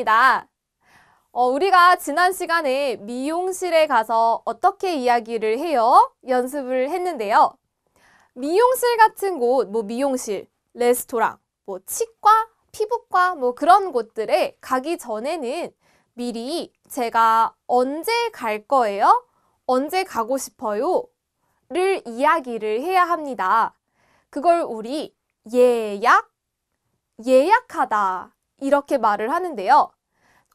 있습니다. 어, 우리가 지난 시간에 미용실에 가서 어떻게 이야기를 해요? 연습을 했는데요. 미용실 같은 곳, 뭐 미용실, 레스토랑, 뭐 치과, 피부과 뭐 그런 곳들에 가기 전에는 미리 제가 언제 갈 거예요? 언제 가고 싶어요? 를 이야기를 해야 합니다. 그걸 우리 예약, 예약하다 이렇게 말을 하는데요.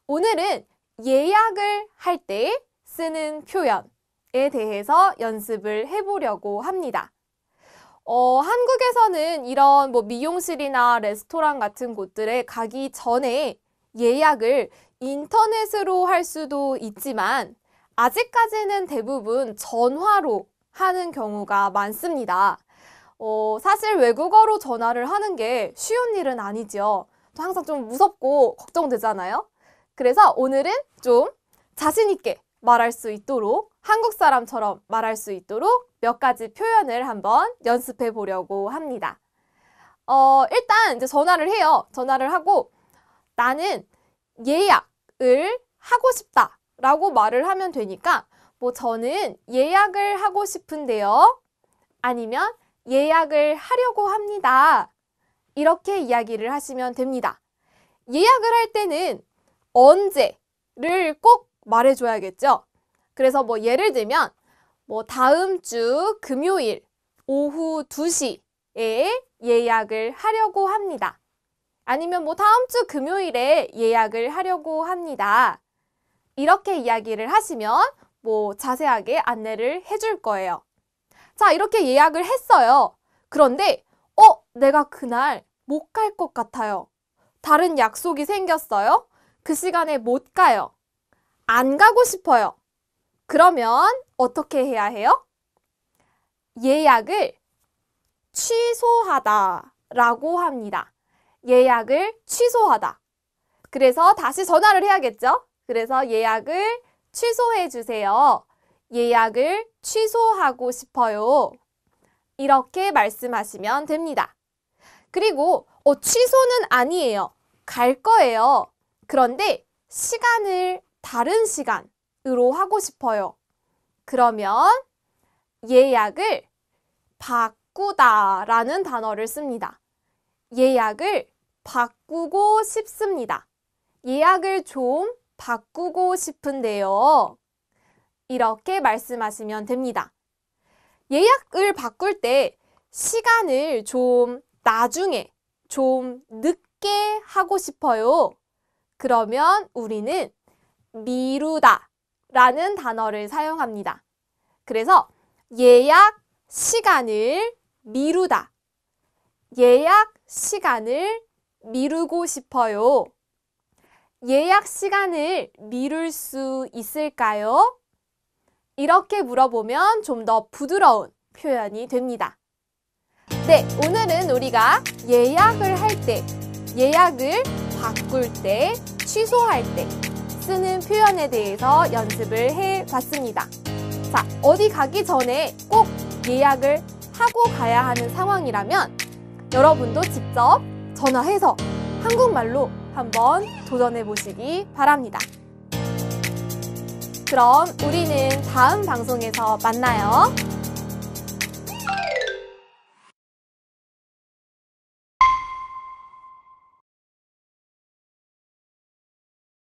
오늘은 예약을 할 때 쓰는 표현에 대해서 연습을 해보려고 합니다. 어, 한국에서는 이런 뭐 미용실이나 레스토랑 같은 곳들에 가기 전에 예약을 인터넷으로 할 수도 있지만 아직까지는 대부분 전화로 하는 경우가 많습니다. 어, 사실 외국어로 전화를 하는 게 쉬운 일은 아니죠 또 항상 좀 무섭고 걱정되잖아요. 그래서 오늘은 좀 자신있게 말할 수 있도록 한국 사람처럼 말할 수 있도록 몇 가지 표현을 한번 연습해 보려고 합니다. 어, 일단 이제 전화를 해요. 전화를 하고 나는 예약을 하고 싶다 라고 말을 하면 되니까 뭐 저는 예약을 하고 싶은데요. 아니면 예약을 하려고 합니다. 이렇게 이야기를 하시면 됩니다. 예약을 할 때는 언제를 꼭 말해줘야겠죠. 그래서 뭐 예를 들면 뭐 다음 주 금요일 오후 2시에 예약을 하려고 합니다. 아니면 뭐 다음 주 금요일에 예약을 하려고 합니다. 이렇게 이야기를 하시면 뭐 자세하게 안내를 해줄 거예요. 자, 이렇게 예약을 했어요. 그런데 내가 그날 못 갈 것 같아요. 다른 약속이 생겼어요? 그 시간에 못 가요. 안 가고 싶어요. 그러면 어떻게 해야 해요? 예약을 취소하다 라고 합니다. 예약을 취소하다. 그래서 다시 전화를 해야겠죠? 그래서 예약을 취소해 주세요. 예약을 취소하고 싶어요. 이렇게 말씀하시면 됩니다. 그리고 어, 취소는 아니에요. 갈 거예요. 그런데 시간을 다른 시간으로 하고 싶어요. 그러면 예약을 바꾸다 라는 단어를 씁니다. 예약을 바꾸고 싶습니다. 예약을 좀 바꾸고 싶은데요. 이렇게 말씀하시면 됩니다. 예약을 바꿀 때 시간을 좀 나중에 좀 늦게 하고 싶어요. 그러면 우리는 미루다 라는 단어를 사용합니다. 그래서 예약 시간을 미루다. 예약 시간을 미루고 싶어요. 예약 시간을 미룰 수 있을까요? 이렇게 물어보면 좀 더 부드러운 표현이 됩니다. 네, 오늘은 우리가 예약을 할 때, 예약을 바꿀 때, 취소할 때 쓰는 표현에 대해서 연습을 해 봤습니다. 자, 어디 가기 전에 꼭 예약을 하고 가야 하는 상황이라면 여러분도 직접 전화해서 한국말로 한번 도전해 보시기 바랍니다. 그럼 우리는 다음 방송에서 만나요.